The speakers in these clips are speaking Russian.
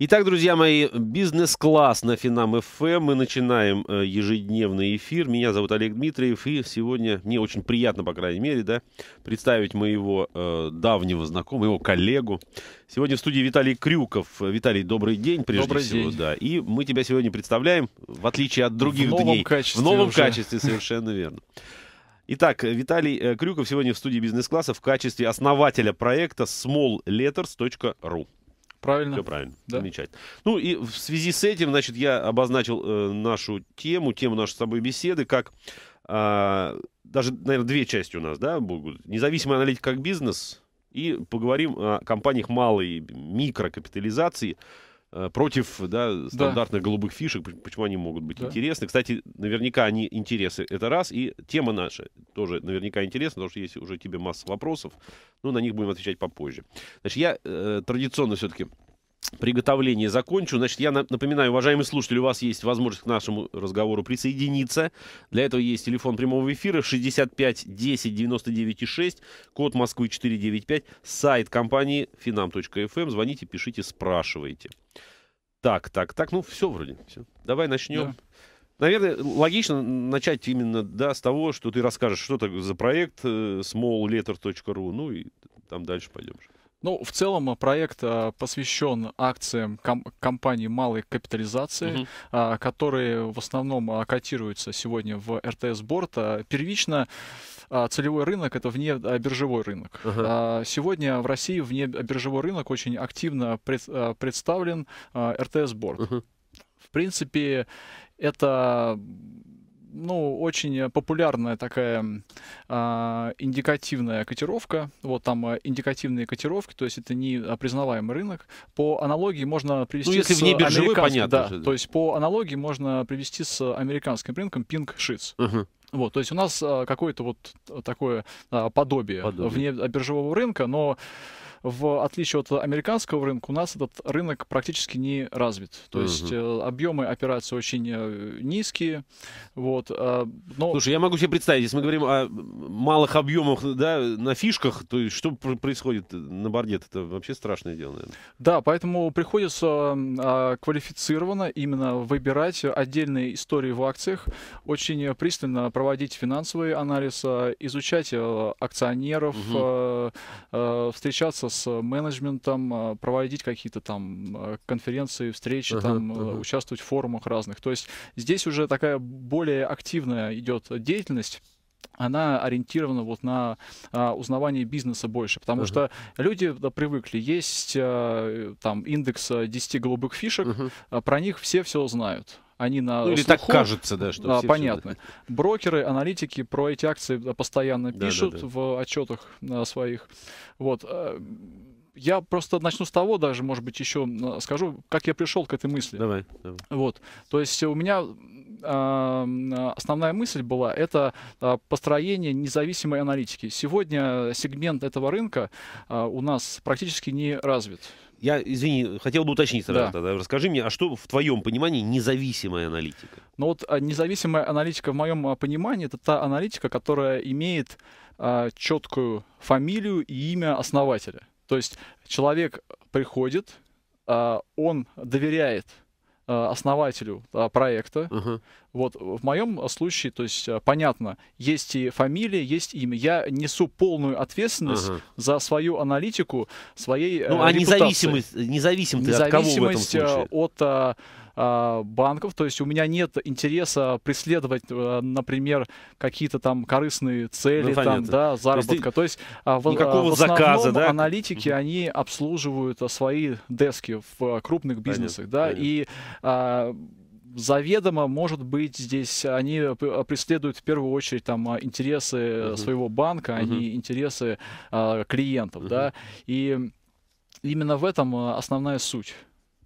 Итак, друзья мои, бизнес-класс на Финам ФМ. Эм. Мы начинаем э, ежедневный эфир. Меня зовут Олег Дмитриев, и сегодня мне очень приятно, по крайней мере, да, представить моего э, давнего знакомого, его коллегу. Сегодня в студии Виталий Крюков. Виталий, добрый день, прежде добрый всего. День. Да. И мы тебя сегодня представляем, в отличие от других в новом дней. Качестве в новом уже. качестве, совершенно верно. Итак, Виталий э, Крюков сегодня в студии бизнес-класса в качестве основателя проекта smallletters.ru. Правильно. Все правильно. Да. Замечательно. Ну и в связи с этим, значит, я обозначил э, нашу тему, тему нашей с тобой беседы, как э, даже, наверное, две части у нас, да, будут. Независимая аналитика как бизнес и поговорим о компаниях малой микрокапитализации, Э, против да, стандартных да. голубых фишек, почему они могут быть да. интересны. Кстати, наверняка они интересы, это раз, и тема наша тоже наверняка интересна, потому что есть уже тебе масса вопросов, но на них будем отвечать попозже. Значит, я э, традиционно все-таки приготовление закончу. Значит, я напоминаю, уважаемые слушатели, у вас есть возможность к нашему разговору присоединиться. Для этого есть телефон прямого эфира 65 10 99 6, код Москвы 495, сайт компании finam.fm. Эм. Звоните, пишите, спрашивайте. Так, так, так, ну все вроде. Все. Давай начнем. Да. Наверное, логично начать именно да, с того, что ты расскажешь, что это за проект smallletter.ru, э, ну и там дальше пойдем. Ну, в целом э, проект э, посвящен акциям ком- компаний малой капитализации, uh-huh. которые в основном э, котируются сегодня в РТС Борт. А, первично а, целевой рынок это вне биржевой рынок. Uh-huh. Сегодня в России вне биржевой рынок очень активно пред- представлен РТС Борт. Uh-huh. В принципе, это ну, очень популярная такая а, индикативная котировка. Вот там а, индикативные котировки, то есть это не признаваемый рынок. По аналогии можно привести ну, если с вне биржевой, понятно да, же, да. То есть по аналогии можно привести с американским рынком Pink Sheets. Uh-huh. Вот, то есть у нас а, какое-то вот такое а, подобие, подобие. вне биржевого рынка, но в отличие от американского рынка, у нас этот рынок практически не развит. То есть э, объемы операций очень э, низкие. Вот, э, но... Слушай, я могу себе представить, если мы говорим о малых объемах да, на фишках, то есть что происходит на борде? Это вообще страшное дело, наверное. Да, поэтому приходится а, квалифицированно именно выбирать отдельные истории в акциях, очень пристально проводить финансовый анализ, изучать акционеров, угу. встречаться общаться с э, менеджментом, э, проводить какие-то там э, конференции, встречи, uh-huh, там, uh-huh. участвовать в форумах разных. То есть здесь уже такая более активная идет деятельность она ориентирована вот на а, узнавание бизнеса больше, потому uh-huh. что люди да, привыкли, есть а, там индекс 10 голубых фишек, uh-huh. а, про них все все знают они на ну, или слуху. так кажется, да, что да, все понятно. Все, Брокеры, аналитики про эти акции постоянно да, пишут да, да. в отчетах э, своих. Вот. Э, я просто начну с того, даже, может быть, еще скажу, как я пришел к этой мысли. Давай. давай. Вот. То есть у меня основная мысль была это э, построение независимой аналитики. Сегодня сегмент этого рынка у нас практически не развит. Я, извини, хотел бы уточнить сразу да. тогда. Расскажи мне, а что в твоем понимании независимая аналитика? Ну вот а, независимая аналитика в моем а, понимании это та аналитика, которая имеет а, четкую фамилию и имя основателя. То есть человек приходит, а, он доверяет Э, основателю э, проекта. Uh-huh. Вот в моем случае, то есть э, понятно, есть и фамилия, есть имя. Я несу полную ответственность uh-huh. за свою аналитику, своей ну, а независимость, независим ты независимость от кого в этом случае? от а, банков. То есть у меня нет интереса преследовать, э, например, какие-то там корыстные цели, ну, там, да, заработка. То есть, то есть а, никакого а, в, заказа, да? аналитики, они обслуживают э, свои дески в э, крупных бизнесах, понятно, да, понятно. и заведомо, может быть, здесь они преследуют в первую очередь там интересы uh-huh. своего банка, uh-huh. не интересы э, клиентов, uh-huh. да, и именно в этом основная суть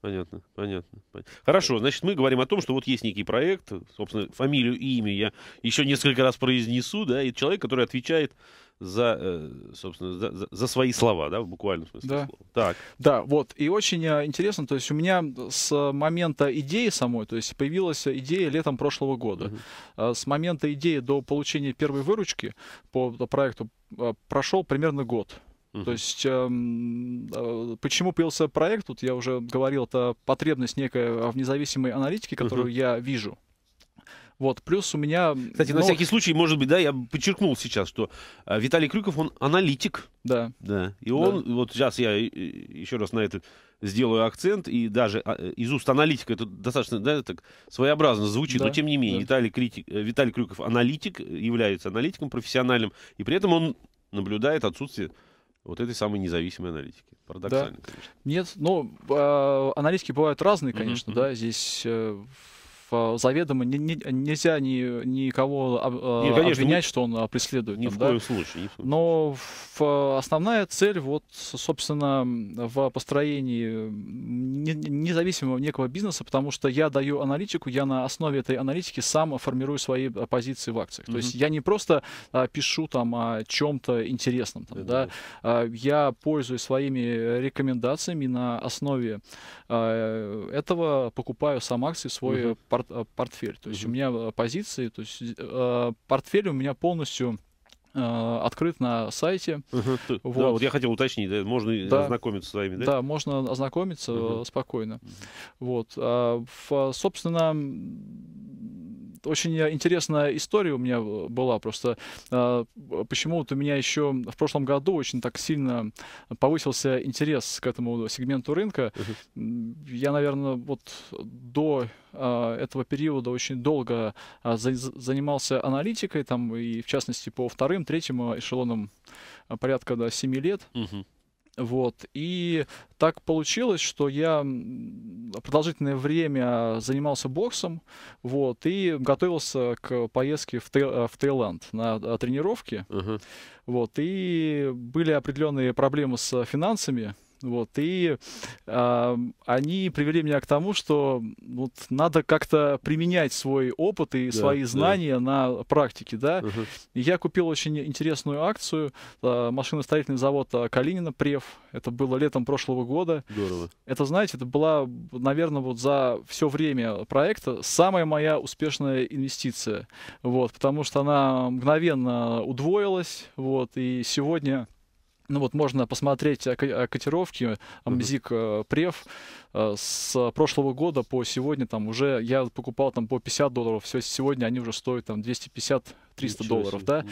понятно, понятно, Хорошо, значит, мы говорим о том, что вот есть некий проект, собственно, фамилию и имя я еще несколько раз произнесу, да, и человек, который отвечает за, э, собственно, за, за свои слова, да, в буквальном смысле да. слова. Так. Да, вот, и очень э, интересно, то есть у меня с момента идеи самой, то есть появилась идея летом прошлого года. Угу. С момента идеи до получения первой выручки по проекту прошел примерно год. Uh-huh. То есть, эм, э, почему появился проект, тут я уже говорил, это потребность некая в независимой аналитике, которую uh-huh. я вижу. Вот, плюс у меня... Кстати, но... на всякий случай, может быть, да, я подчеркнул сейчас, что э, Виталий Крюков, он аналитик. Да. Да. И он, да. вот сейчас я э, еще раз на это сделаю акцент, и даже э, из уст аналитика это достаточно, да, так своеобразно звучит, да. но тем не менее, да. Виталий, критик, Виталий Крюков аналитик, является аналитиком профессиональным, и при этом он наблюдает отсутствие вот этой самой независимой аналитики. Парадоксально, да. конечно. Нет, но ну, э, а, аналитики бывают разные, конечно, mm-hmm. да, здесь... Э, Э, заведомо не, не, нельзя ни, никого об, э, Нет, конечно, обвинять, ни, что он преследует. Ни там, в да? коем случае. Ни в Но в, э, основная цель, вот, собственно, в построении независимого некого бизнеса, потому что я даю аналитику, я на основе этой аналитики сам формирую свои позиции в акциях. mm То есть я не просто а, пишу там о чем-то интересном, там, mm-hmm. да, а, я пользуюсь своими рекомендациями на основе а, этого покупаю сам акции свой mm портфель порт, э, портфель. То есть угу. у меня э, позиции, то есть э, портфель у меня полностью э, открыт на сайте. Uh-huh. Вот. Да, вот я хотел уточнить, да, можно да. ознакомиться с вами, да? Да, можно ознакомиться uh-huh. спокойно. Uh-huh. Вот. А, в, собственно, очень э, интересная история у меня э, была. Просто э, почему вот у меня еще в прошлом году очень так сильно повысился интерес к этому сегменту рынка. Uh-huh. Я, наверное, вот до этого периода очень долго занимался аналитикой, там, и в частности по вторым, третьим эшелонам порядка до да, 7 лет. Uh-huh. Вот. И так получилось, что я продолжительное время занимался боксом, вот, и готовился к поездке в, Таил э, в Таиланд на э, тренировке. Uh-huh. Вот. И были определенные проблемы с финансами. Вот, и э, они привели меня к тому, что вот, надо как-то применять свой опыт и да, свои знания да. на практике. Да? Угу. И я купил очень интересную акцию э, машиностроительный завод а, Калинина Прев. Это было летом прошлого года. Здорово. Это, знаете, это была, наверное, вот за все время проекта самая моя успешная инвестиция. Вот, потому что она мгновенно удвоилась. Вот, и сегодня ну вот можно посмотреть котировки мзик э, Прев э, с прошлого года по сегодня там уже я покупал там по 50 долларов, все сегодня они уже стоят там 250 300 Ничего долларов, себе. да.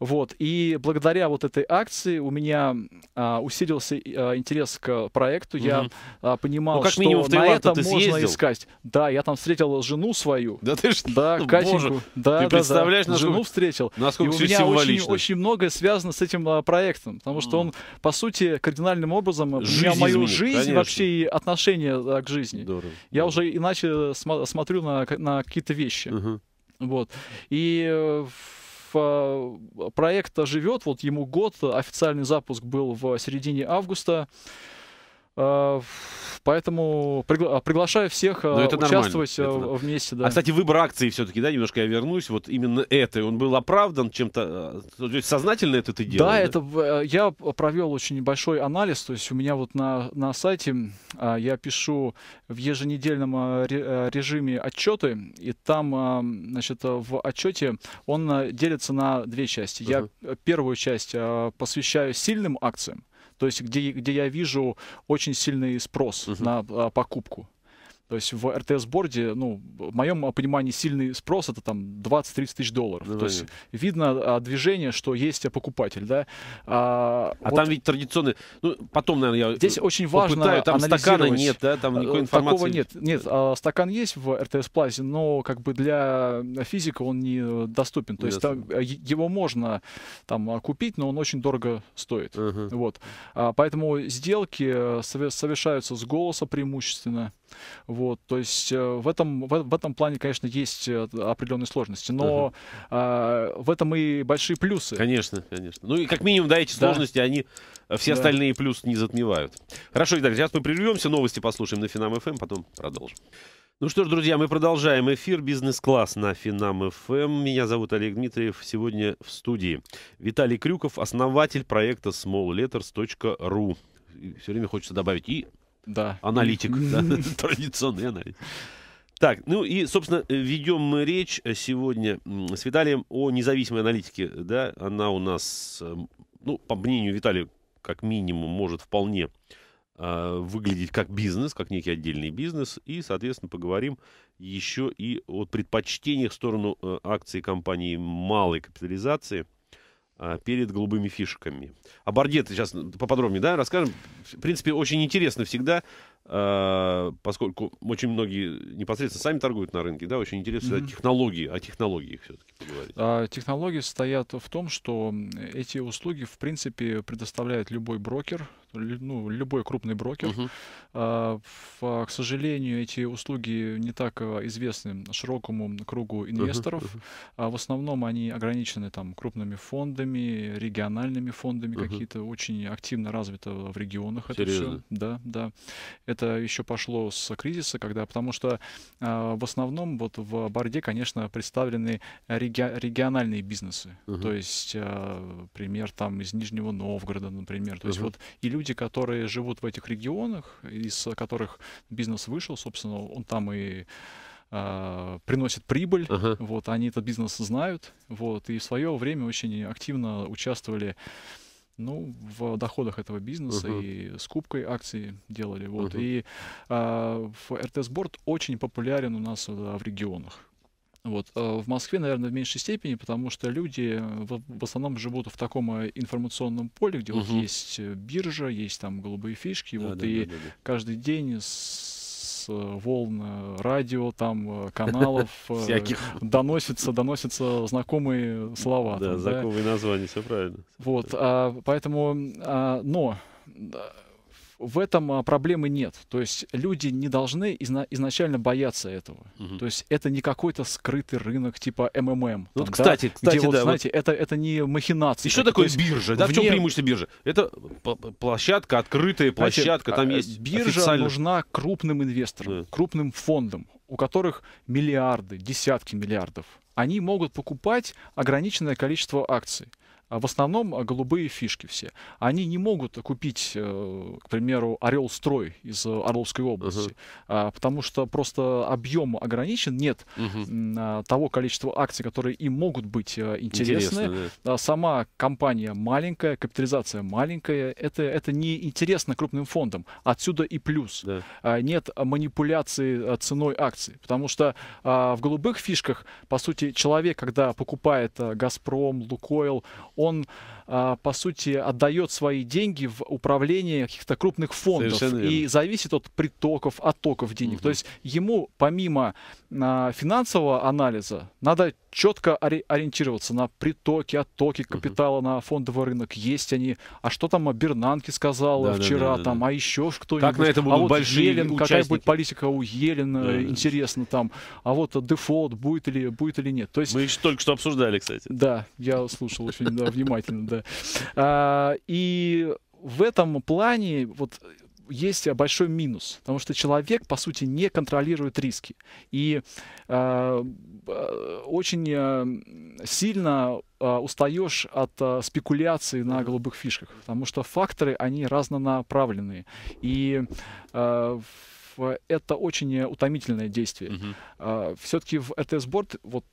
Вот, и благодаря вот этой акции у меня а, усилился а, интерес к проекту, угу. я а, понимал, ну, как минимум, что на это можно искать. Да, я там встретил жену свою. Да ты что? Да, ну, Катеньку. Боже, да, ты да, представляешь, да. насколько, жену встретил. Насколько и у меня очень, очень многое связано с этим а, проектом, потому что mm. он, по сути, кардинальным образом жизнь меня мою жизнь конечно. вообще и отношение а, к жизни. Здорово. Я Здорово. уже иначе см смотрю на, на какие-то вещи. Угу. Вот. И э, а, проект живет, вот ему год, официальный запуск был в середине августа. А, поэтому пригла- приглашаю всех Но ну, а, это участвовать а, нормально. это, вместе. Да. А, кстати, выбор акции все-таки, да, немножко я вернусь. Вот именно это, он был оправдан чем-то? То есть сознательно это ты делал? Да, да? это э, я провел очень небольшой анализ. То есть у меня вот на, на сайте я пишу в еженедельном режиме отчеты, и там, значит, в отчете он делится на две части. Uh-huh. Я первую часть посвящаю сильным акциям, то есть где, где я вижу очень сильный спрос uh-huh. на а, покупку. То есть в RTS-борде, ну, в моем понимании, сильный спрос — это там 20-30 тысяч долларов. Да, То да, есть нет. видно а, движение, что есть покупатель, да. А, а вот... там ведь традиционный... Ну, потом, наверное, я Здесь очень важно попытаю. Там стакана нет, да? Там э, никакой информации... Такого нет. Нет, а, стакан есть в RTS-плазе, но как бы для физика он не доступен. То Ясно. есть там, э, его можно там а, купить, но он очень дорого стоит. Угу. Вот. А, поэтому сделки э, совершаются с голоса преимущественно. Вот, то есть э, в этом, в, в этом плане, конечно, есть э, определенные сложности, но uh-huh. в этом и большие плюсы. Конечно, конечно. Ну и как минимум, да, эти да. сложности, они э, все да. остальные плюсы не затмевают. Хорошо, Итак, сейчас мы прервемся, новости послушаем на Финам ФМ, эм, потом продолжим. Ну что ж, друзья, мы продолжаем эфир «Бизнес-класс» на Финам ФМ. Эм. Меня зовут Олег Дмитриев. Сегодня в студии Виталий Крюков, основатель проекта smallletters.ru. Все время хочется добавить и да. Аналитик, да? традиционный аналитик. Так, ну и, собственно, ведем мы речь сегодня с Виталием о независимой аналитике. Да? Она у нас, эм, ну, по мнению Виталия, как минимум, может вполне а, выглядеть как бизнес, как некий отдельный бизнес. И, соответственно, поговорим еще и о предпочтениях в сторону э, акций компании малой капитализации – а, перед голубыми фишками. О Борде сейчас поподробнее, да, расскажем. В принципе, очень интересно всегда Э, поскольку очень многие непосредственно сами торгуют на рынке, да, очень интересно mm-hmm. технологии, о технологиях все-таки поговорить. А, технологии состоят в том, что эти услуги, в принципе, предоставляет любой брокер, ну, любой крупный брокер. Uh-huh. А, в, а, к сожалению, эти услуги не так а, известны широкому кругу инвесторов. Uh-huh. Uh-huh. А в основном они ограничены там крупными фондами, региональными фондами uh-huh. какие-то очень активно развито в регионах Серьезно? это все. Да, да. Это это еще пошло с кризиса, когда, потому что э, в основном вот в борде, конечно, представлены реги- региональные бизнесы, uh-huh. то есть, э, пример там из Нижнего Новгорода, например, то uh-huh. есть вот и люди, которые живут в этих регионах, из которых бизнес вышел, собственно, он там и а, приносит прибыль, uh-huh. вот они этот бизнес знают, вот и в свое время очень активно участвовали ну, в доходах этого бизнеса uh-huh. и скупкой акций делали. Вот. Uh-huh. И а, РТС Борт очень популярен у нас а, в регионах. Вот. А, в Москве, наверное, в меньшей степени, потому что люди в, в основном живут в таком а, информационном поле, где угу. вот есть биржа, есть там голубые фишки, да, вот, да, и да, да, да. каждый день с Э, волн радио, там э, каналов э, всяких доносится, доносятся знакомые слова. Да, знакомые названия, все правильно. Вот, а, поэтому, а, но в этом а, проблемы нет. То есть люди не должны изна- изначально бояться этого. Угу. То есть это не какой-то скрытый рынок типа МММ. Вот, ну, там, кстати, да? кстати, где, вот, знаете, вот... это, это не махинация. Еще такое биржа, да, в чем преимущество биржи? Это площадка, открытая площадка, знаете, там а, есть Биржа официально... нужна крупным инвесторам, да. крупным фондам, у которых миллиарды, десятки миллиардов. Они могут покупать ограниченное количество акций. А в основном а, голубые фишки все. Они не могут купить, э, к примеру, Орел Строй из э, Орловской области, uh-huh. потому что просто объем ограничен, нет uh-huh. того количества акций, которые им могут быть э, интересны. Интересно, да. Сама компания маленькая, капитализация маленькая, это, это не интересно крупным фондам. Отсюда и плюс. Да. Нет манипуляции ценой акций, потому что в голубых фишках, по сути, человек, когда покупает «Газпром», «Лукойл», он а, по сути, отдает свои деньги в управление каких-то крупных фондов и зависит от притоков, оттоков денег. Угу. То есть ему помимо а, финансового анализа надо четко ори- ориентироваться на притоки, оттоки капитала uh на фондовый рынок. Есть они. А что там Бернанки сказал да, вчера, да, да, да, там, а еще кто-нибудь. Как на это будут а вот большие Елен, какая будет политика у Елена, э, да, интересно там. А вот дефолт будет или, будет или нет. То есть, Мы еще только что обсуждали, кстати. Да, я слушал очень да, внимательно, да да. А, и в этом плане вот есть большой минус, потому что человек, по сути, не контролирует риски. И э, очень а, сильно э, устаешь от э, спекуляций на голубых фишках, потому что факторы, они разнонаправленные. И э, это очень утомительное действие. Uh-huh. Все-таки в RTS-борд вот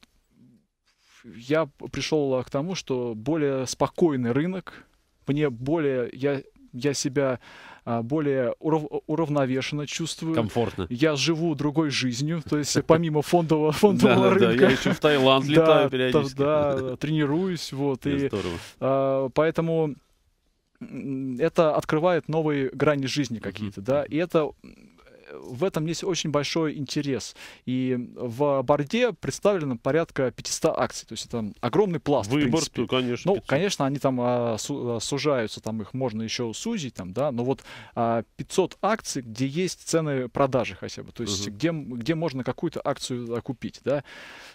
я пришел к тому, что более спокойный рынок, мне более, я, я себя а, более уров, уравновешенно чувствую. Комфортно. Я живу другой жизнью, то есть помимо фондового, фондового да, рынка. Да, я еще в Таиланд летаю да, периодически. Да, тренируюсь, вот. И, здорово. А, поэтому это открывает новые грани жизни какие-то, да, и это в этом есть очень большой интерес. И в Борде представлено порядка 500 акций. То есть это огромный пласт. Выбор, то, конечно. Ну, 500. конечно, они там а, су, а, сужаются, там их можно еще сузить, там, да, но вот а, 500 акций, где есть цены продажи хотя бы. То есть угу. где, где можно какую-то акцию а, купить, да.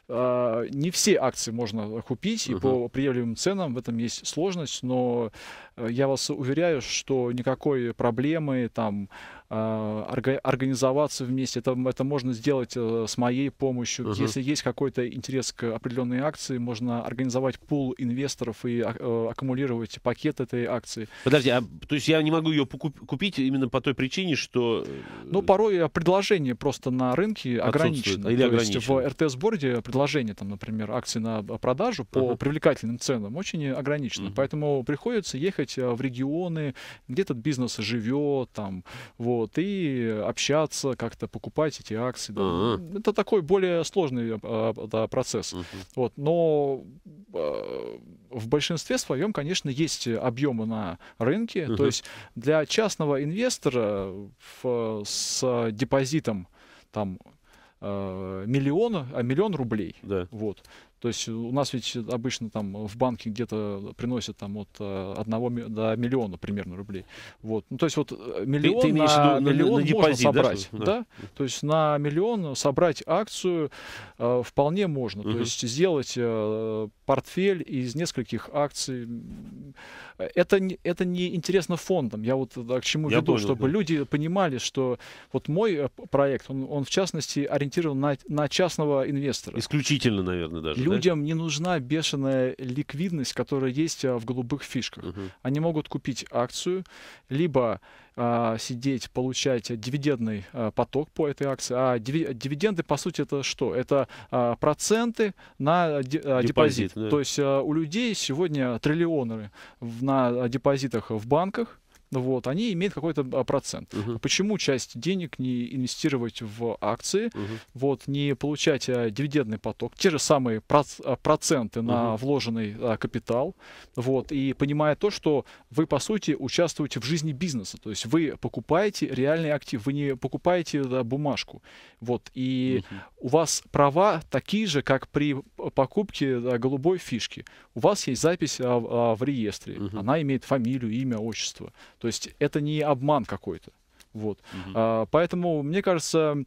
А, не все акции можно купить, угу. и по приемлемым ценам в этом есть сложность, но э, я вас уверяю, что никакой проблемы там а, организоваться вместе. Это, это можно сделать э, с моей помощью. Uh-huh. Если есть какой-то интерес к определенной акции, можно организовать пул инвесторов и а, э, аккумулировать пакет этой акции. Подожди, а, то есть я не могу ее купить именно по той причине, что... Э, ну, порой предложение просто на рынке ограничено. Или ограничено. То есть в РТС-борде предложение, там, например, акции на продажу по uh-huh. привлекательным ценам очень ограничено. Uh-huh. Поэтому приходится ехать в регионы, где этот бизнес живет, там, вот вот, и общаться, как-то покупать эти акции. Да. Uh-huh. Это такой более сложный а, да, процесс. Uh-huh. Вот, но а, в большинстве своем, конечно, есть объемы на рынке. Uh-huh. То есть для частного инвестора в, с депозитом там миллион, а миллион рублей. Да. Вот. То есть у нас ведь обычно там в банке где-то приносят там от э, одного до миллиона примерно рублей. Вот. Ну, то есть вот миллион э, ты, ты на, на миллион на, на депозит, можно собрать. Да, да? То есть на миллион собрать акцию э, вполне можно. Угу. То есть сделать э, портфель из нескольких акций. Это, не, это не интересно фондам. Я вот да, к чему Я веду, понял, чтобы да. люди понимали, что вот мой э, проект, он, он в частности ориентирован на, на частного инвестора. Исключительно, наверное, даже людям да? не нужна бешеная ликвидность, которая есть а, в голубых фишках. Угу. Они могут купить акцию, либо а, сидеть, получать дивидендный а, поток по этой акции. А дивиденды, по сути, это что? Это а, проценты на а, депозит. депозит да. То есть а, у людей сегодня триллионеры на а, депозитах в банках, вот, они имеют какой-то а, процент. Угу. Почему часть денег не инвестировать в акции, угу. вот, не получать а, дивидендный поток, те же самые а, проценты на угу. вложенный а, капитал, вот, и понимая то, что вы, по сути, участвуете в жизни бизнеса, то есть вы покупаете реальный актив, вы не покупаете да, бумажку, вот, и угу. у вас права такие же, как при покупки а, голубой фишки, у вас есть запись а, а, в реестре. Угу. Она имеет фамилию, имя, отчество. То есть это не обман какой-то. Вот. Угу. А, поэтому, мне кажется,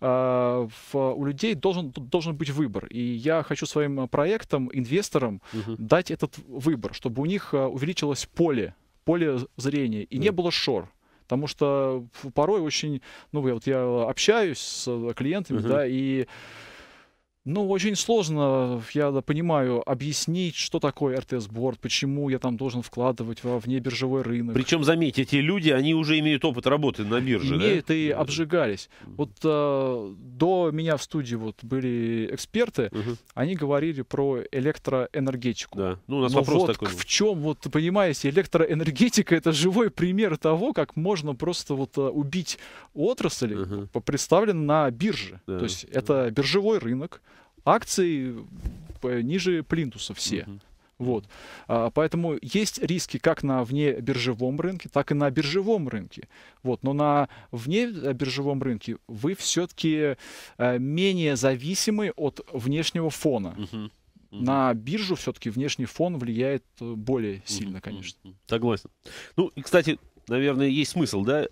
а, в, у людей должен, должен быть выбор. И я хочу своим проектам, инвесторам угу. дать этот выбор, чтобы у них а, увеличилось поле, поле зрения, и угу. не было шор. Потому что порой очень, ну, я, вот я общаюсь с а, клиентами, угу. да, и ну, очень сложно, я понимаю, объяснить, что такое РТС-борд, почему я там должен вкладывать во внебиржевой рынок. Причем, заметьте, эти люди, они уже имеют опыт работы на бирже, имеют да? и обжигались. Вот э, до меня в студии вот были эксперты, угу. они говорили про электроэнергетику. Да. Ну, у нас Но вопрос вот такой. в чем, вот, понимаете, электроэнергетика — это живой пример того, как можно просто вот э, убить отрасль, угу. представлен на бирже. Да. То есть это биржевой рынок, акции э, ниже плинтуса все. Вот. А, поэтому есть риски как на вне биржевом рынке, так и на биржевом рынке. Вот. Но на вне э, биржевом рынке вы все-таки а, э, менее зависимы от внешнего фона. Uh-huh. Uh -huh. На биржу все-таки внешний фон влияет более сильно, uh -huh. конечно. Согласен. Ну, и, кстати, наверное, есть смысл, да,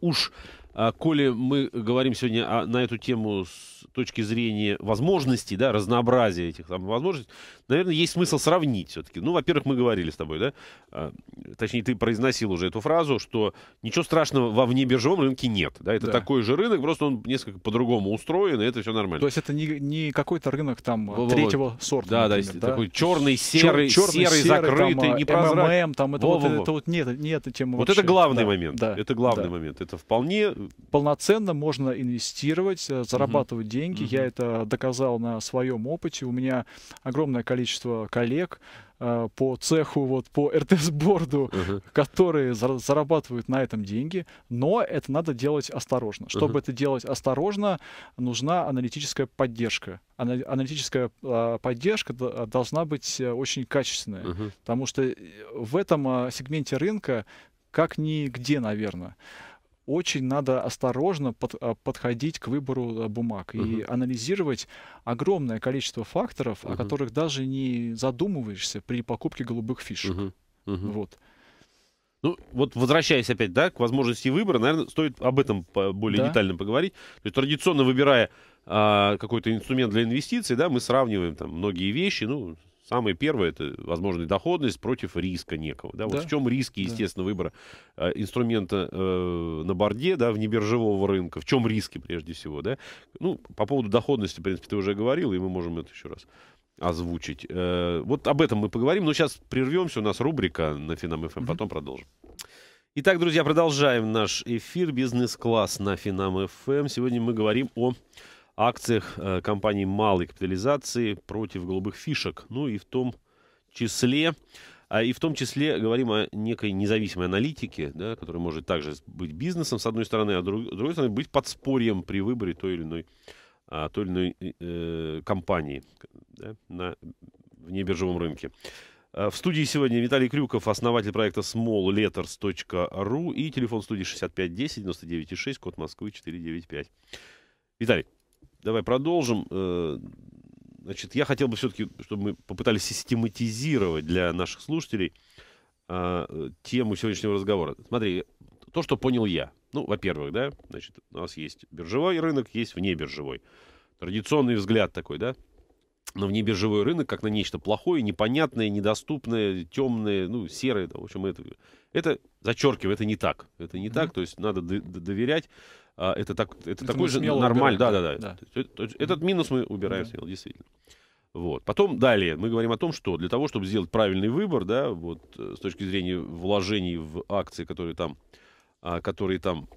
уж а, коли мы говорим сегодня о, на эту тему с точки зрения возможностей, да, разнообразия этих там, возможностей, наверное, есть смысл сравнить все-таки. Ну, во-первых, мы говорили с тобой, да, а, точнее, ты произносил уже эту фразу, что ничего страшного во внебиржевом рынке нет. Да, это да. такой же рынок, просто он несколько по-другому устроен, и это все нормально. То есть это не, не какой-то рынок там Во-во-во. третьего сорта. Да, например, да, да, такой черный, серый, Чер- черный, серый, серый закрытый, там, непрозрачный. МММ, там, это, Во-во-во. вот, это вот нет, нет, чем Вот вообще. это главный да, момент. Да, это главный да. момент. Это вполне полноценно можно инвестировать, э, зарабатывать mm-hmm. деньги. Mm-hmm. Я это доказал на своем опыте. У меня огромное количество коллег, э, по цеху, вот по РТС-борду, uh-huh. которые зар- зарабатывают на этом деньги, но это надо делать осторожно. Чтобы uh-huh. это делать осторожно, нужна аналитическая поддержка. Ана- аналитическая а, поддержка д- должна быть очень качественная, uh-huh. потому что в этом а, сегменте рынка как нигде, наверное очень надо осторожно под, а, подходить к выбору а, бумаг угу. и анализировать огромное количество факторов, угу. о которых даже не задумываешься при покупке голубых фишек. Угу. Угу. Вот. Ну, вот возвращаясь опять, да, к возможности выбора, наверное, стоит об этом более да. детально поговорить. То есть традиционно выбирая а, какой-то инструмент для инвестиций, да, мы сравниваем там многие вещи, ну, Самое первое – это возможная доходность против риска некого. Да? Вот да. в чем риски, естественно, да. выбора э, инструмента э, на борде, да, вне биржевого рынка, в чем риски прежде всего. Да? Ну, по поводу доходности, в принципе, ты уже говорил, и мы можем это еще раз озвучить. Э, вот об этом мы поговорим, но сейчас прервемся, у нас рубрика на Финам ФМ, эм, mm потом продолжим. Итак, друзья, продолжаем наш эфир «Бизнес-класс» на Финам ФМ. Эм. Сегодня мы говорим о акциях э, компаний малой капитализации против голубых фишек. Ну и в том числе, а, и в том числе говорим о некой независимой аналитике, да, которая может также быть бизнесом, с одной стороны, а с другой стороны быть подспорьем при выборе той или иной, а, той или иной э, компании да, на внебиржевом рынке. А, в студии сегодня Виталий Крюков, основатель проекта smallletters.ru и телефон студии 6510 99,6, код Москвы 495. Виталий. Давай продолжим. Э, значит, я хотел бы все-таки, чтобы мы попытались систематизировать для наших слушателей а, э, тему сегодняшнего разговора. Смотри, то, что понял я. Ну, во-первых, да, значит, у нас есть биржевой рынок, есть внебиржевой. Традиционный взгляд такой, да, на внебиржевой рынок, как на нечто плохое, непонятное, недоступное, темное, ну, серое, да, в общем, это, это зачеркиваю, это не так. Это не mm-hmm. так, то есть надо доверять а, это так, это, это такой же нормально. Да, да, да. да. Этот минус мы убираем да. смело, действительно. Вот. Потом далее мы говорим о том, что для того, чтобы сделать правильный выбор, да, вот э, с точки зрения вложений в акции, которые там, а, которые там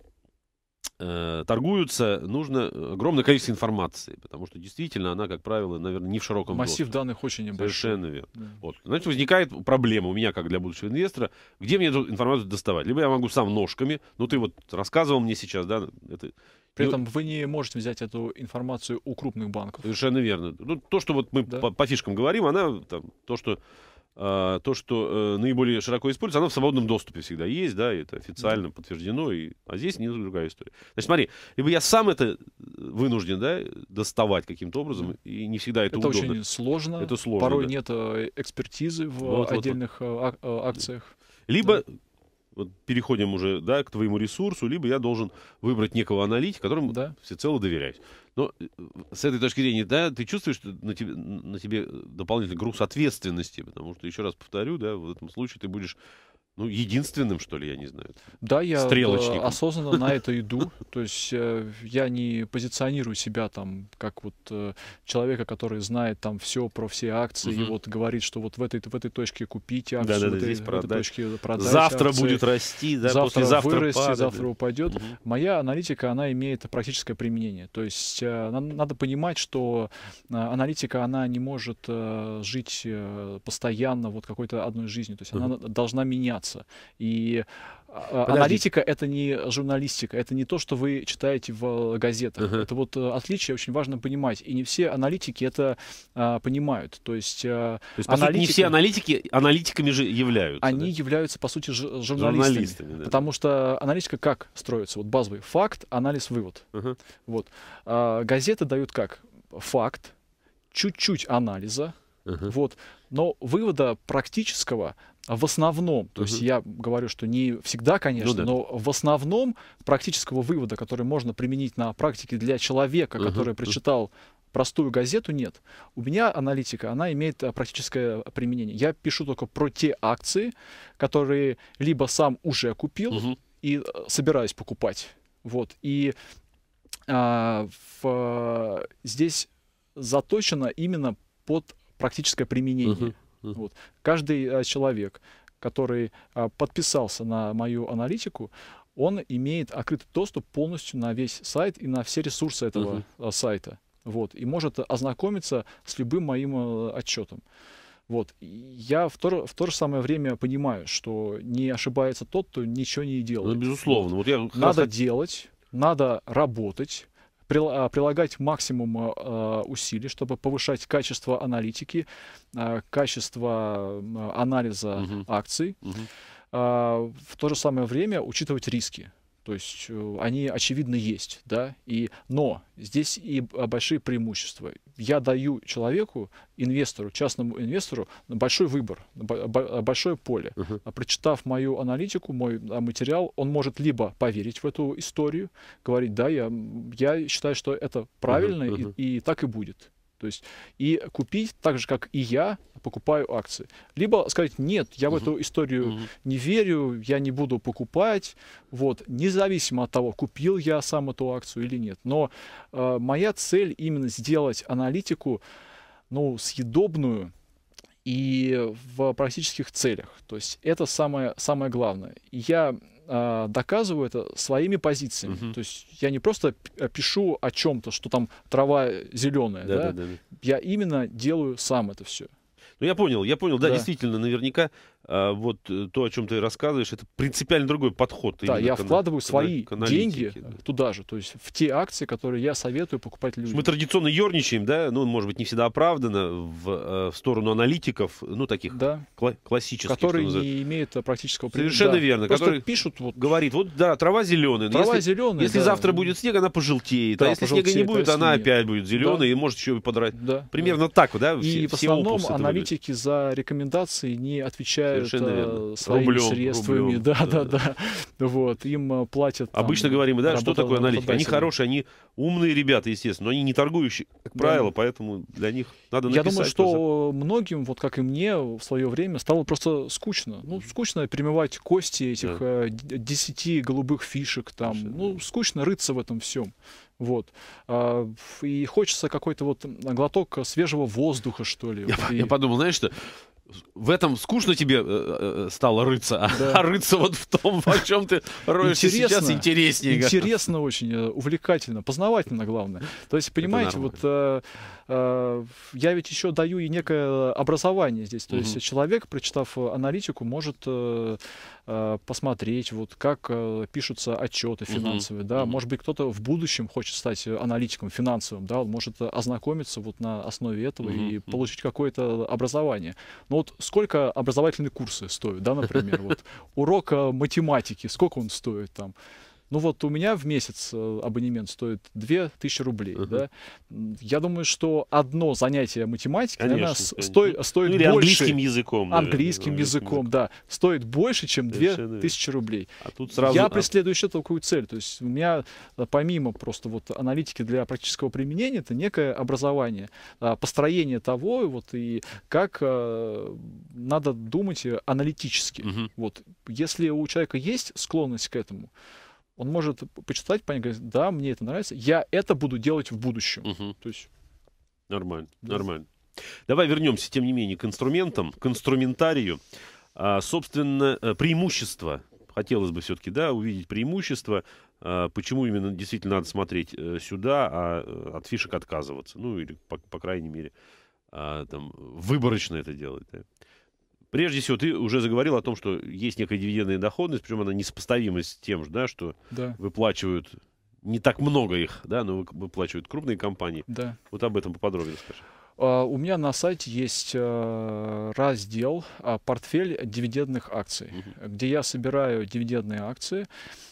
э, торгуются, нужно э, огромное количество информации, потому что действительно она, как правило, наверное, не в широком Массив доступе. данных очень небольшой. Совершенно верно. Да. Вот. Значит, возникает проблема у меня, как для будущего инвестора, где мне эту информацию доставать. Либо я могу сам ножками, ну ты вот рассказывал мне сейчас, да, это... При этом вы не можете взять эту информацию у крупных банков. Совершенно верно. Ну, то, что вот мы да? по, по фишкам говорим, она там, то, что а, то, что э, наиболее широко используется, оно в свободном доступе всегда есть, да, и это официально подтверждено, и... а здесь не другая история. Значит, смотри, либо я сам это вынужден, да, доставать каким-то образом, и не всегда это, это удобно. Это очень сложно. Это сложно, Порой да. нет э, экспертизы в вот, отдельных вот, вот. Э, а, акциях. Либо да вот переходим уже да, к твоему ресурсу, либо я должен выбрать некого аналитика, которому да. всецело доверяюсь. Но э, с этой точки зрения, да, ты чувствуешь, что на тебе, на тебе дополнительный груз ответственности, потому что, еще раз повторю, да, в этом случае ты будешь ну, единственным, что ли, я не знаю. Да, я э, осознанно на это иду. То есть э, я не позиционирую себя там как вот э, человека, который знает там все про все акции угу. и вот говорит, что вот в этой, в этой точке купить акцию, да, да, в, этой, здесь в этой точке продать Завтра акции, будет расти, да, завтра завтра вырасти, падает. завтра упадет. Угу. Моя аналитика, она имеет практическое применение. То есть надо понимать, что аналитика, она не может жить постоянно вот какой-то одной жизнью. То есть угу. она должна меняться меняется. И а, Подождите. аналитика это не журналистика, это не то, что вы читаете в э, газетах. Uh-huh. Это вот э, отличие очень важно понимать. И не все аналитики это а, понимают. То есть, а, то есть аналитики, сути, не все аналитики аналитиками же являются. Они да? являются, по сути, журналистами. журналистами да. Потому что аналитика как строится? Вот базовый факт, анализ, вывод. Uh-huh. Вот. А, газеты дают как? Факт, чуть-чуть анализа. Uh-huh. Вот. Но вывода практического а в основном, то угу. есть я говорю, что не всегда, конечно, ну, да. но в основном практического вывода, который можно применить на практике для человека, угу. который прочитал простую газету, нет. У меня аналитика, она имеет а, практическое применение. Я пишу только про те акции, которые либо сам уже купил угу. и э, собираюсь покупать. Вот. И а, в, э, здесь заточено именно под практическое применение. Угу. Вот. Каждый а, человек, который а, подписался на мою аналитику, он имеет открытый доступ полностью на весь сайт и на все ресурсы этого uh-huh. сайта. Вот, и может ознакомиться с любым моим отчетом. Вот. Я в то, в то же самое время понимаю, что не ошибается тот, кто ничего не делает. Ну, безусловно. Вот я надо раз... делать, надо работать, а, прилагать максимум а, а, усилий, чтобы повышать качество аналитики, качество анализа угу. акций. Угу. В то же самое время учитывать риски. То есть э, они, очевидно, есть, да, и, но здесь и а, большие преимущества. Я даю человеку, инвестору, частному инвестору, большой выбор, а, большое поле. Uh-huh. Прочитав мою аналитику, мой материал, он может либо поверить в эту историю, говорить, да, я, я считаю, что это правильно, uh-huh. Uh-huh. И, и так и будет. То есть и купить так же, как и я, покупаю акции. Либо сказать, нет, я в эту историю не верю, я не буду покупать, вот, независимо от того, купил я сам эту акцию или нет. Но э, моя цель именно сделать аналитику, ну, съедобную и в практических целях. То есть это самое, самое главное. Я а, доказываю это своими позициями. Угу. То есть я не просто пишу о чем-то, что там трава зеленая. Да, да? Да, да, да. Я именно делаю сам это все. Ну, я понял, я понял, да, да. действительно, наверняка а, вот э, то, о чем ты рассказываешь, это принципиально другой подход. Да, я вкладываю к, свои к деньги да. Э, туда же, то есть в те акции, которые я советую покупать людям. Мы традиционно ерничаем, да, ну, может быть, не всегда оправданно в, э, в сторону аналитиков, ну, таких да. кла- классических. Которые не имеют практического применения. Совершенно да. верно. Просто которые пишут вот... Говорит, вот, да, трава зеленая. Трава если, зеленая, Если да. завтра будет снег, она пожелтеет, а да, а если пожелтеет, снега не а будет, она нет. опять будет зеленая да. и может еще и подрать. Да. Примерно да. так, да? И все, в основном аналитики за рекомендации не отвечают решают э, своими рублем, средствами. Рублем, да, да, да, Вот, им э, платят... Обычно там, говорим, да, что такое аналитики? Они хорошие, они умные ребята, естественно, но они не торгующие, как да. правило, поэтому для них надо написать. Я думаю, что тоже. многим, вот как и мне в свое время, стало просто скучно. Ну, скучно перемывать кости этих да. Э, голубых фишек, там, Слушай, ну, да. скучно рыться в этом всем. Вот. А, и хочется какой-то вот глоток свежего воздуха, что ли. Я, и... я подумал, знаешь что, в этом скучно тебе э, э, э, стало рыться, да. а рыться вот в том, о чем ты роешься интересно, сейчас, интереснее. Интересно очень, увлекательно, познавательно главное. То есть, понимаете, вот Э, я ведь еще даю и некое образование здесь. То угу. есть человек, прочитав э, аналитику, может э, посмотреть, вот как пишутся отчеты финансовые, угу. да, угу. может быть, кто-то в будущем хочет стать аналитиком финансовым, да, он может ознакомиться вот на основе этого угу. и получить какое-то образование. Но вот сколько образовательные курсы стоят, да, например, вот урок математики, сколько он стоит там? ну вот у меня в месяц э, абонемент стоит 2000 рублей, uh-huh. да, я думаю, что одно занятие математики, Конечно, наверное, сто, стоит ну, или больше... английским языком. английским языком, языком, да, стоит больше, чем 2000 рублей. А тут сразу... Я а преследую еще такую цель, то есть у меня э, помимо просто вот аналитики для практического применения, это некое образование, а, построение того, вот и как э, надо думать аналитически. Угу. Вот, если у человека есть склонность к этому, он может почитать, понять, говорит, да, мне это нравится, я это буду делать в будущем. Угу. То есть... Нормально, да. нормально. Давай вернемся, тем не менее, к инструментам, к инструментарию. А, собственно, э, преимущество. Хотелось бы все-таки, да, увидеть преимущество. А, почему именно действительно надо смотреть э, сюда, а э, от фишек отказываться. Ну, или, по, по крайней мере, а, там, выборочно это делать. Да? Прежде всего, ты уже заговорил о том, что есть некая дивидендная доходность, причем она несопоставима с тем же, да, что да. выплачивают не так много их, да, но выплачивают крупные компании. Да. Вот об этом поподробнее скажи. А, у меня на сайте есть э, раздел а, «Портфель дивидендных акций», -huh. где я собираю дивидендные акции,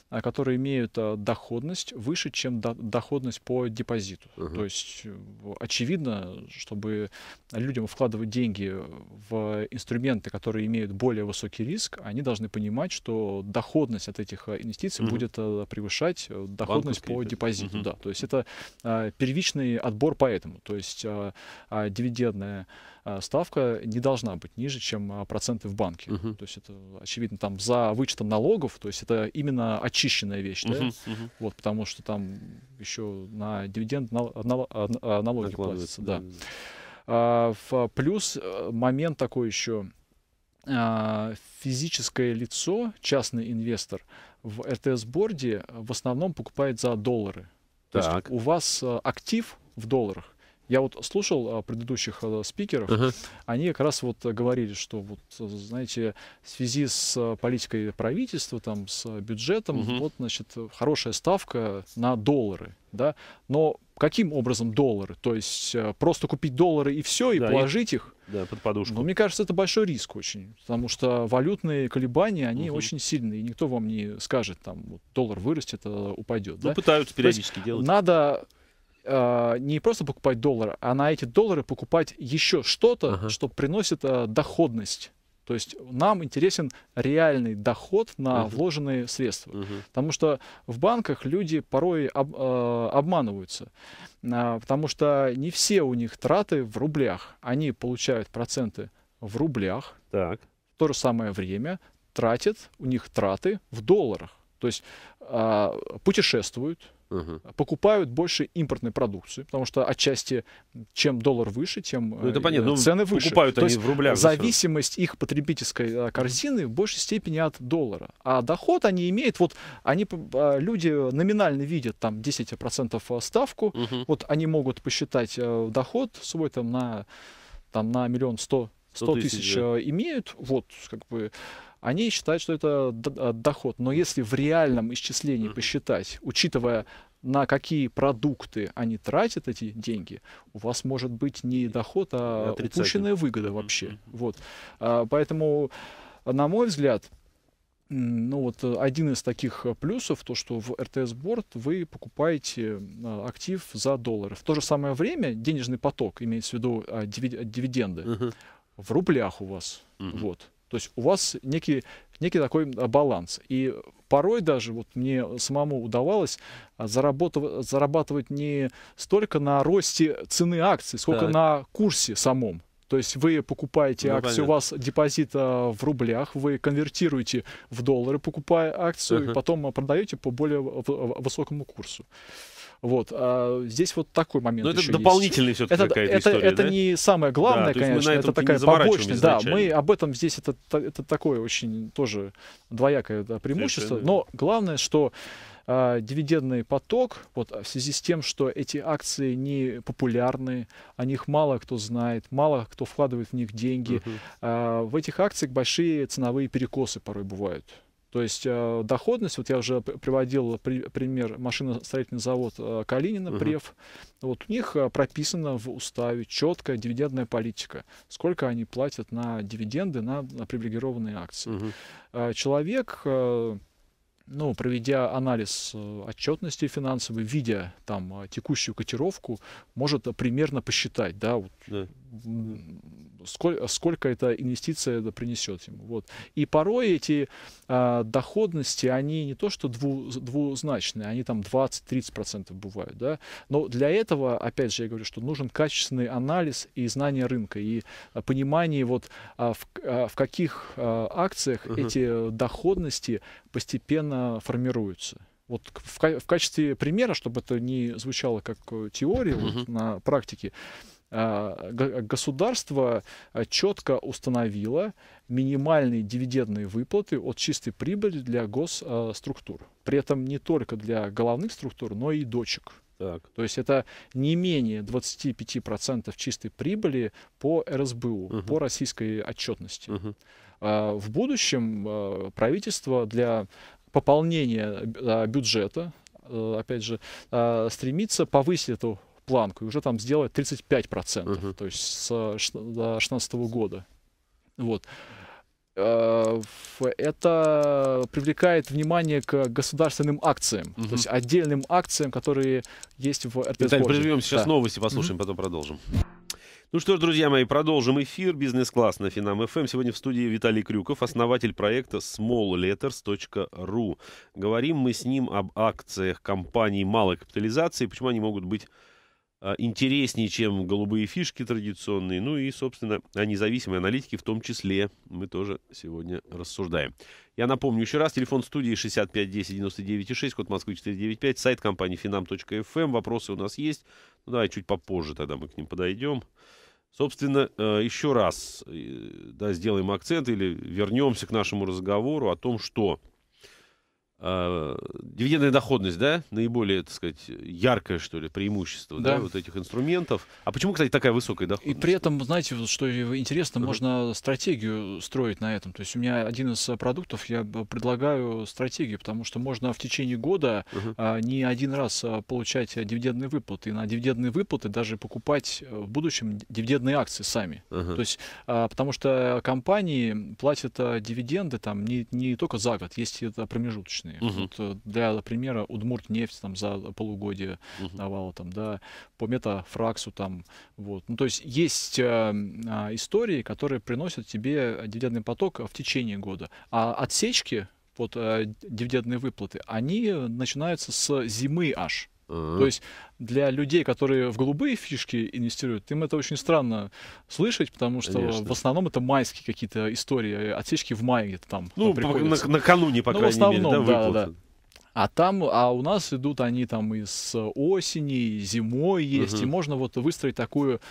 а, которые имеют а, доходность выше, чем доходность по депозиту. Угу. То есть э, очевидно, чтобы людям вкладывать деньги в инструменты, которые имеют более высокий риск, они должны понимать, что доходность от этих а, инвестиций угу. будет превышать э, доходность Банковский по депозиту. Угу. Да, то есть это первичный отбор поэтому, То есть дивидендная а, ставка не должна быть ниже, чем а, проценты в банке. Uh-huh. То есть это, очевидно, там за вычетом налогов, то есть это именно очищенная вещь, uh-huh, да? uh-huh. Вот, потому что там еще на дивиденд нал- нал- нал- а, налоги платятся. Да. А, в, плюс э, момент такой еще, а, физическое лицо, частный инвестор в РТС-борде в основном покупает за доллары. Так. То есть у вас актив в долларах, я вот слушал а, предыдущих э, спикеров, uh-huh. они как раз вот говорили, что вот, э, знаете, в связи с э, политикой правительства, там, с бюджетом, uh-huh. вот, значит, хорошая ставка на доллары, да, но каким образом доллары? То есть просто купить доллары и все, и да, положить и... их? Да, под подушку. Но ну, мне кажется, это большой риск очень, потому что валютные колебания, они угу. очень сильные, и никто вам не скажет, там, вот, доллар вырастет, а упадет. Ну, да? пытаются периодически есть, делать. Надо а, не просто покупать доллары, а на эти доллары покупать еще что-то, ага. что приносит э, доходность. То есть нам интересен реальный доход на uh-huh. вложенные средства. Uh-huh. Потому что в банках люди порой об, э, обманываются. Э, потому что не все у них траты в рублях. Они получают проценты в рублях. Так. В то же самое время тратят, у них траты в долларах. То есть э, путешествуют, Угу. Покупают больше импортной продукции, потому что отчасти чем доллар выше, тем ну, это э, понятно, ну, цены выше. Покупают То они есть в рублях. Зависимость все. их потребительской э, корзины в большей степени от доллара. А доход они имеют, вот они, а, люди номинально видят там 10% э, ставку, угу. вот они могут посчитать доход свой там на, там, на миллион сто 100 тысяч да. Э, имеют, вот, как бы, они считают, что это э, доход. Но если в реальном исчислении посчитать, учитывая на какие продукты они тратят эти деньги, у вас может быть не доход, а упущенная выгода вообще. Вот. А, поэтому, на мой взгляд, ну вот э, один из таких плюсов, то что в RTS Board вы покупаете актив за доллары. В то же самое время денежный поток, имеется в виду дивиденды, uh-huh в рублях у вас. Угу. Вот. То есть у вас некий, некий такой э, баланс. И порой даже вот мне самому удавалось а, зарабатывать, зарабатывать не столько на росте цены акций, сколько так. на курсе самом. То есть вы покупаете ну, акцию, понятно. у вас депозит а, в рублях, вы конвертируете в доллары, покупая акцию, uh-huh. и потом а, продаете по более высокому курсу. Вот. А здесь вот такой момент. Но ну, это дополнительный все-таки это, какая-то это, история, Это да? не самое главное, да, конечно, это такая побочная. Да, мы об этом здесь, это, это такое очень тоже двоякое да, преимущество. Совершенно. Но главное, что а, дивидендный поток, вот а, в связи с тем, что эти акции не популярны, о них мало кто знает, мало кто вкладывает в них деньги, uh-huh. а, в этих акциях большие ценовые перекосы порой бывают. То есть э, доходность, вот я уже приводил при, пример машиностроительный завод э, Калинина, угу. Прев. Вот у них э, прописана в уставе четкая дивидендная политика, сколько они платят на дивиденды, на, на привилегированные акции. Угу. Э, человек... Э, ну, проведя анализ э, отчетности финансовой, видя там э, текущую котировку, может э, примерно посчитать, да, вот, да сколько, сколько эта инвестиция принесет ему. Вот. И порой эти э, доходности, они не то что дву, двузначные, они там 20-30% бывают. Да? Но для этого, опять же, я говорю, что нужен качественный анализ и знание рынка, и а, понимание, вот, э, в, э, в каких э, акциях угу. эти доходности постепенно формируются. Вот в, в качестве примера, чтобы это не звучало как э, теория угу. вот, на практике, а, государство а, четко установило минимальные дивидендные выплаты от чистой прибыли для госструктур. При этом не только для головных структур, но и дочек. Так. То есть это не менее 25% чистой прибыли по РСБУ, угу. по российской отчетности. Угу. В будущем правительство для пополнения бюджета, опять же, стремится повысить эту планку и уже там сделать 35%, угу. то есть с, до 2016 года. Вот. Э, это привлекает внимание к государственным акциям, угу. то есть отдельным акциям, которые есть в РТС. Виталий, прервем сейчас да. новости, послушаем, угу. потом продолжим. Ну что ж, друзья мои, продолжим эфир. Бизнес-класс на Финам ФМ. Сегодня в студии Виталий Крюков, основатель проекта smallletters.ru. Говорим мы с ним об акциях компаний малой капитализации, почему они могут быть а, интереснее, чем голубые фишки традиционные. Ну и, собственно, о независимой аналитике в том числе мы тоже сегодня рассуждаем. Я напомню еще раз, телефон студии 6510996, код Москвы 495, сайт компании finam.fm. Эм, вопросы у нас есть. Ну, давай чуть попозже тогда мы к ним подойдем. Собственно, э, еще раз э, да, сделаем акцент или вернемся к нашему разговору о том, что э, дивидендная доходность, да, наиболее, так сказать, яркое, что ли, преимущество, да. да, вот этих инструментов. А почему, кстати, такая высокая доходность? И при этом, знаете, что интересно, uh-huh. можно стратегию строить на этом. То есть у меня один из э, продуктов, я э, предлагаю стратегию, потому что можно в течение года uh-huh. а, не один раз а, получать дивидендные выплаты, и на дивидендные выплаты даже покупать э, в будущем дивидендные акции сами. Uh-huh. То есть, а, потому что компании платят дивиденды там не, не только за год, есть это промежуточные различные. Угу. Вот, э, для примера Удмурт нефть там за полугодие угу. давала там, да, по метафраксу там, вот. Ну, то есть есть э, а, истории, которые приносят тебе дивидендный поток в течение года, а отсечки под э, дивидендные выплаты, они э, начинаются с зимы аж. То есть для людей, которые в голубые фишки инвестируют, им это очень странно слышать, потому что Конечно. в основном это майские какие-то истории, э, отсечки в мае где-то там. Ну, на, накануне, по ну, крайней в основном, мере, да, да, А там, а у нас идут они там из осени, зимой есть, uh и можно вот выстроить такую,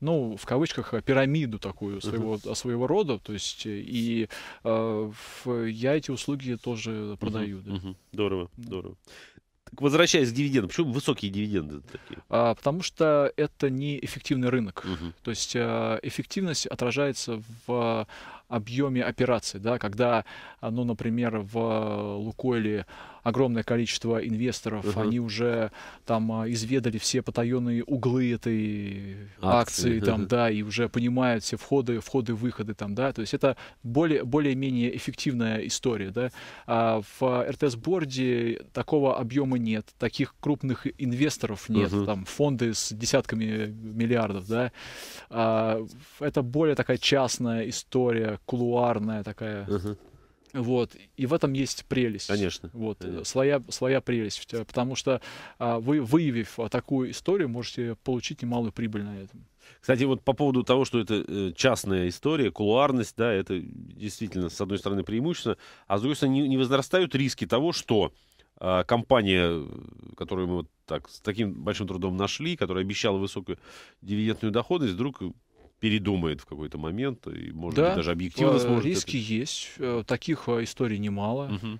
ну, в кавычках, э, пирамиду такую своего, uh своего рода, то есть, и э, в, я эти услуги тоже продаю. Uh-huh. Да. Uh-huh. Здорово, здорово возвращаясь к дивидендам, почему высокие дивиденды такие? А, потому что это не эффективный рынок. Угу. То есть э, эффективность отражается в объеме операций, да, когда, а, ну, например, в э, Лукойле огромное количество инвесторов, uh-huh. они уже там а, изведали все потаенные углы этой акции, акции там, uh-huh. да, и уже понимают все входы, входы, выходы, там, да, то есть это более, более-менее эффективная история, да. А в РТС-борде такого объема нет, таких крупных инвесторов нет, uh-huh. там фонды с десятками миллиардов, да. А, это более такая частная история, кулуарная такая. Угу. Вот. И в этом есть прелесть. Конечно. Вот. Конечно. Своя, своя прелесть. Потому что а, вы, выявив такую историю, можете получить немалую прибыль на этом. Кстати, вот по поводу того, что это э, частная история, кулуарность, да, это действительно, с одной стороны, преимущество, а с другой стороны, не, не возрастают риски того, что а, компания, которую мы вот так, с таким большим трудом нашли, которая обещала высокую дивидендную доходность, вдруг передумает в какой-то момент, и, может да, быть, даже объективно э, сможет. Риски это... есть, э, таких э, историй немало. Угу.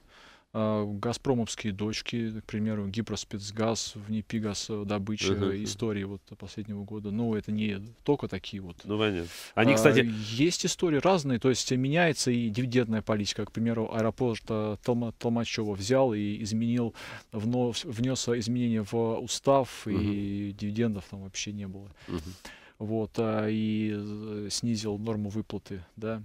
Газпромовские дочки, к примеру, Гипроспецгаз, внепигаз добыча uh-huh. истории вот последнего года. Ну, это не только такие вот. Ну, понятно. Они, кстати... Есть истории разные, то есть меняется и дивидендная политика. К примеру, аэропорт Толма, Толмачева взял и изменил, внес изменения в устав, uh-huh. и дивидендов там вообще не было. Uh-huh вот, а, и э, снизил норму выплаты, да,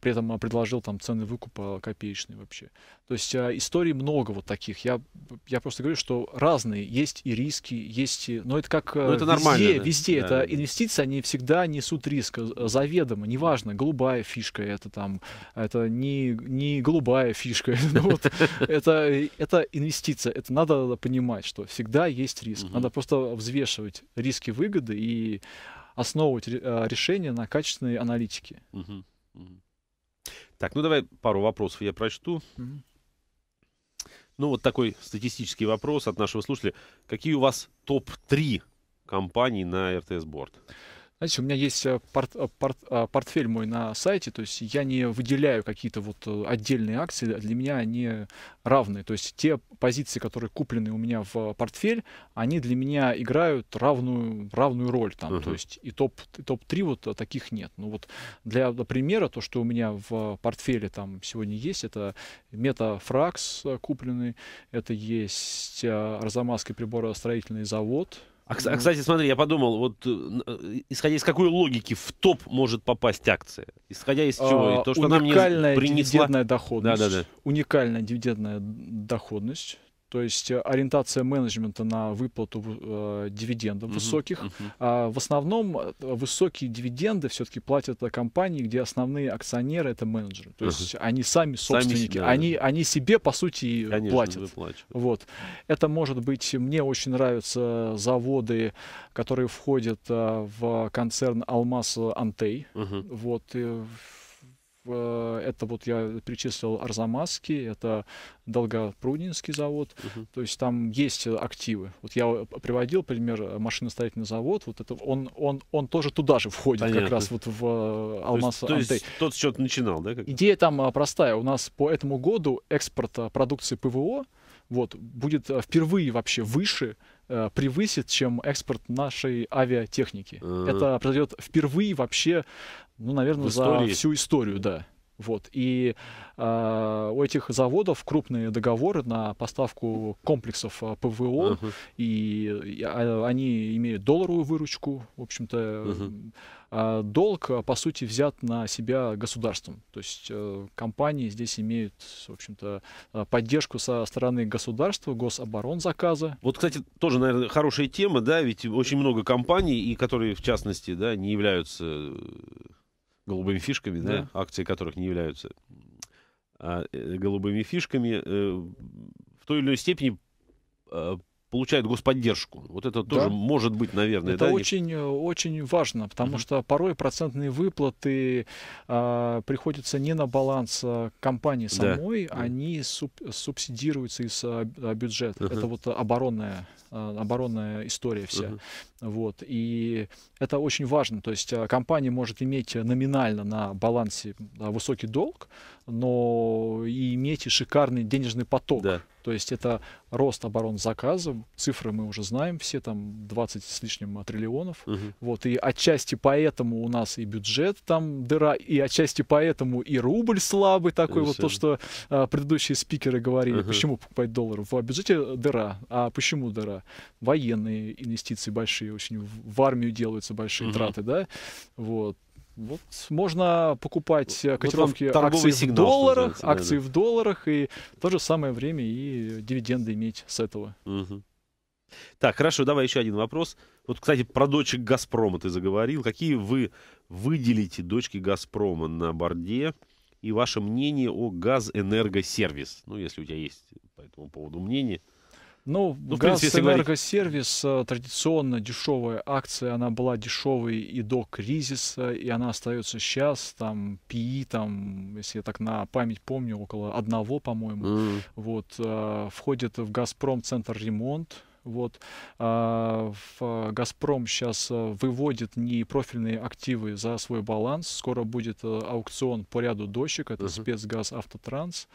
при этом а, предложил там цены выкупа копеечные вообще. То есть а, историй много вот таких. Я, я просто говорю, что разные. Есть и риски, есть и... Но это как э, Но ну, это везде, нормально, да? везде. Да. Это да. инвестиции, они всегда несут риск э, заведомо. Неважно, голубая фишка это там, это не, не голубая фишка. Это это инвестиция. Это надо понимать, что всегда есть риск. Надо просто взвешивать риски выгоды и основывать э, решение на качественной аналитике. Так, ну давай пару вопросов я прочту. Ну, вот такой статистический вопрос от нашего слушателя. Какие у вас топ-3 компании на РТС Борт? Знаете, у меня есть э, порт, э, порт, э, портфель мой на сайте, то есть я не выделяю какие-то вот отдельные акции, для меня они равны. То есть те позиции, которые куплены у меня в портфель, они для меня играют равную, равную роль там. Uh-huh. То есть и топ, и топ-3 вот таких нет. Ну вот для примера, то, что у меня в портфеле там сегодня есть, это метафракс купленный, это есть Арзамасский приборостроительный завод, а, а кстати, смотри, я подумал, вот э, э, исходя из какой логики в топ может попасть акция? Исходя из чего? А, то, что уникальная нам не принесла... дивидендная доходность. Да, да, да. Уникальная дивидендная доходность то есть э, ориентация менеджмента на выплату э, дивидендов uh-huh, высоких. Uh-huh. А, в основном э, высокие дивиденды все-таки платят компании, где основные акционеры это менеджеры. То uh-huh. есть они сами собственники, сами, да, они, да. они себе по сути Конечно, платят. Вот. Это может быть, мне очень нравятся заводы, которые входят а, в концерн Алмаз Антей. Uh-huh. Вот. И, Э, это вот я перечислил Арзамасский, это Долгопрудненский завод, угу. то есть там есть активы. Вот я э, приводил пример э, машиностроительный завод, вот это он, он, он тоже туда же входит Понятно. как раз вот в Алмаз то есть, то есть тот счет начинал, да? Идея там а, простая. У нас по этому году экспорт а, продукции ПВО вот, будет э, впервые вообще выше, э, превысит, чем экспорт нашей авиатехники. Mm-hmm. Это произойдет впервые вообще, ну, наверное, за всю историю, да. Вот. И э, у этих заводов крупные договоры на поставку комплексов а, ПВО, uh-huh. и, и а, они имеют долларовую выручку, в общем-то. Uh-huh. долг, по сути, взят на себя государством. То есть э, компании здесь имеют, в общем-то, поддержку со стороны государства, гособоронзаказа. Вот, кстати, тоже, наверное, хорошая тема, да, ведь очень много компаний, и которые, в частности, да, не являются голубыми фишками, да, да акции которых не являются а, э, голубыми фишками, э, в той или иной степени а, получают господдержку. Вот это тоже может быть, наверное. Это да? очень, э, очень важно, потому угу. что порой процентные выплаты э, приходятся не на баланс а, компании самой, да. они суб, субсидируются из э, а, бюджета. Угу. Это вот оборонная, э, оборонная история вся. Угу. Вот. И это очень важно. То есть компания может иметь номинально на балансе высокий долг, но и иметь и шикарный денежный поток. Да то есть это рост оборон оборонзаказа, цифры мы уже знаем все, там 20 с лишним триллионов. Угу. Вот, и отчасти поэтому у нас и бюджет там дыра, и отчасти поэтому и рубль слабый такой, Решили. вот то, что а, предыдущие спикеры говорили, угу. почему покупать доллары. В бюджете дыра. А почему дыра? Военные инвестиции большие, очень в армию делаются большие угу. траты, да? Вот. Вот можно покупать э, ну, котировки вот акций в долларах, да, акции да. в долларах и в то же самое время и дивиденды иметь с этого. Угу. Так, хорошо, давай еще один вопрос. Вот, кстати, про дочек «Газпрома» ты заговорил. Какие вы выделите дочки «Газпрома» на борде? И ваше мнение о «Газэнергосервис»? Ну, если у тебя есть по этому поводу мнение – ну, ну газ энергосервис э, традиционно дешевая акция, она была дешевой и до кризиса, и она остается сейчас, там, ПИ, там, если я так на память помню, около одного, по-моему, mm. вот, э, входит в Газпром центр ремонт, вот а, в э, Газпром сейчас выводит не профильные активы за свой баланс. Скоро будет аукцион по ряду дочек, Это uh-huh. спецгаз Автотранс.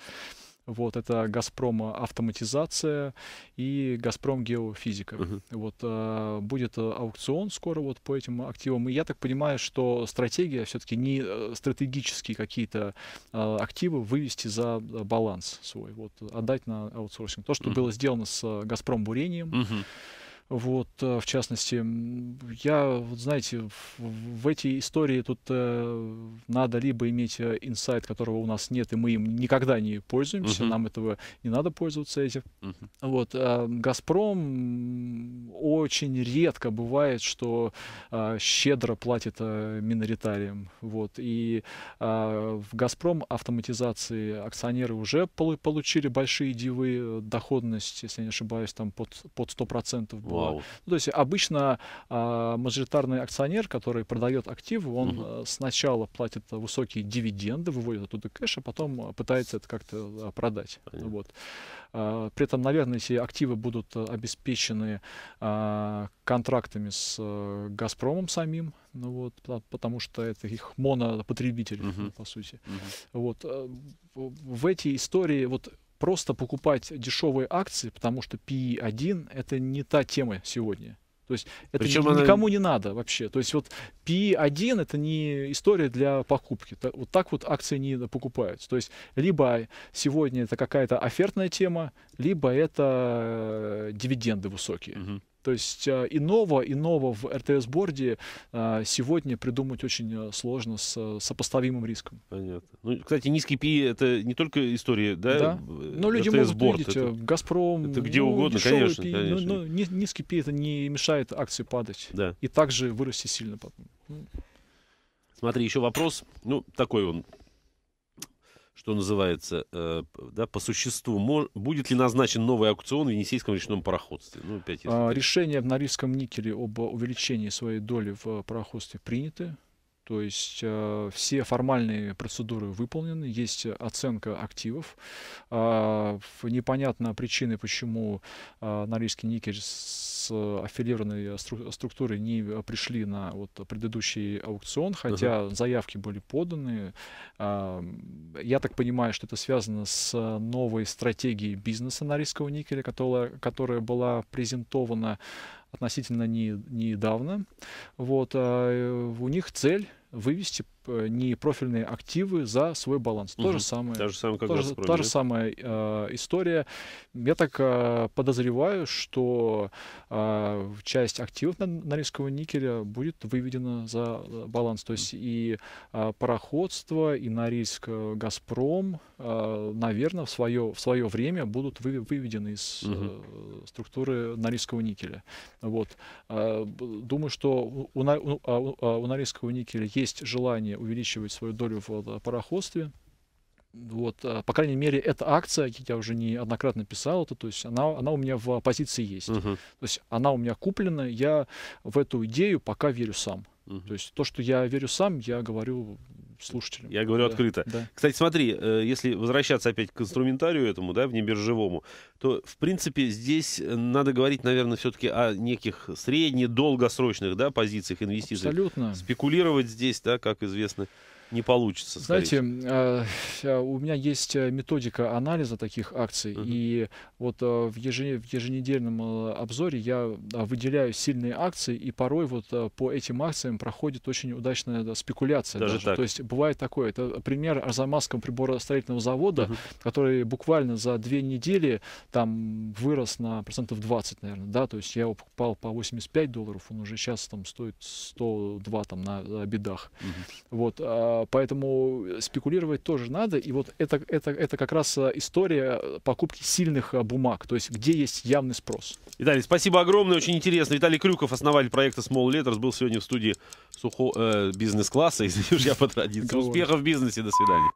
Вот, это «Газпром автоматизация» и «Газпром геофизика». Угу. Вот, э, будет а, аукцион скоро вот по этим активам. И я так понимаю, что стратегия все-таки не э, стратегические какие-то э, активы вывести за э, баланс свой, вот, отдать на аутсорсинг. То, что угу. было сделано с э, «Газпром бурением», угу. Вот, э, в частности, я, вот знаете, в, в эти истории тут э, надо либо иметь э, инсайт, которого у нас нет, и мы им никогда не пользуемся, uh-huh. нам этого не надо пользоваться этим. Uh-huh. Вот, э, Газпром очень редко бывает, что э, щедро платит э, миноритариям. Вот, и э, в Газпром автоматизации акционеры уже пол- получили большие дивы, э, доходность, если я не ошибаюсь, там под, под 100% было. Wow Вау. Ну, то есть обычно а, мажоритарный акционер, который продает актив, он угу. сначала платит высокие дивиденды, выводит оттуда кэш, а потом э, пытается это как-то э, продать. Вот. А, при этом, наверное, эти активы будут обеспечены а, контрактами с а, Газпромом самим, ну вот, потому что это их монопотребитель, uh-huh. по сути. Uh-huh. Вот в эти истории вот просто покупать дешевые акции, потому что PE1 это не та тема сегодня. То есть это Причем никому она... не надо вообще. То есть вот PE1 это не история для покупки. Вот так вот акции не покупаются. То есть либо сегодня это какая-то офертная тема, либо это э, дивиденды высокие. Угу. То есть э, иного, иного в РТС-борде э, сегодня придумать очень э, сложно с сопоставимым риском. Понятно. Ну, кстати, низкий пи это не только история, да? Да. Но люди могут видеть, это, Газпром, это где ну, угодно, конечно. Пи, конечно. Но, ну, но ну, низкий пи это не мешает акции падать. Да. И также вырасти сильно потом. Смотри, еще вопрос, ну такой он что называется, э, да, по существу, мож, будет ли назначен новый аукцион в Енисейском речном пароходстве? Ну, опять, если... А, решение на Рижском никеле об увеличении своей доли в э, пароходстве принято. То есть э, все формальные процедуры выполнены, есть оценка активов. Э, непонятно причины, почему э, норильский никель с аффилированной стру- структурой не э, пришли на вот, предыдущий аукцион, хотя uh-huh. заявки были поданы. А, я так понимаю, что это связано с новой стратегией бизнеса норильского никеля, которая, которая была презентована относительно не, недавно. Вот, а э, у них цель вывести э, непрофильные активы за свой баланс. Угу. То же самое. Та же самая, как то та же самая э, история. Я так э, подозреваю, что э, часть активов на, на рискового никеля будет выведена за э, баланс. То есть и э, пароходство, и на риск э, Газпром, э, наверное, в свое, в свое время будут вы, выведены из угу. э, структуры на рискового никеля. Вот. Э, думаю, что у, у, у, а, а, у на рискового никеля есть есть желание увеличивать свою долю в э, пароходстве. Вот, э, по крайней мере, эта акция, как я уже неоднократно писал, это, то есть она, она у меня в позиции есть. Uh-huh. То есть она у меня куплена, я в эту идею пока верю сам. Угу. То есть то, что я верю сам, я говорю слушателям. Я говорю да, открыто. Да. Кстати, смотри, э, если возвращаться опять к инструментарию этому, да, в внебиржевому, то, в принципе, здесь надо говорить, наверное, все-таки о неких средне-долгосрочных, да, позициях инвестиций. Абсолютно. Спекулировать здесь, да, как известно, не получится. Знаете, э, э, у меня есть э, методика анализа таких акций, uh-huh. и вот э, в, ежен... в еженедельном э, обзоре я э, выделяю сильные акции, и порой вот по этим акциям проходит очень удачная да, спекуляция. Даже, даже. Так. То есть бывает такое. Это пример Арзамасского приборостроительного завода, uh-huh. который буквально за две недели там вырос на процентов 20, наверное, да, то есть я его покупал по 85 долларов, он уже сейчас там стоит 102 там на, на бедах. Uh-huh. Вот, а а, поэтому э, спекулировать тоже надо. И вот это, это, это как раз э, история э, покупки сильных бумаг, то есть где есть явный спрос. Виталий, спасибо огромное, очень интересно. Виталий Крюков, основатель проекта Small Letters, был сегодня в студии сухо, э, бизнес-класса. Извини, я по традиции. Успехов в бизнесе, до свидания.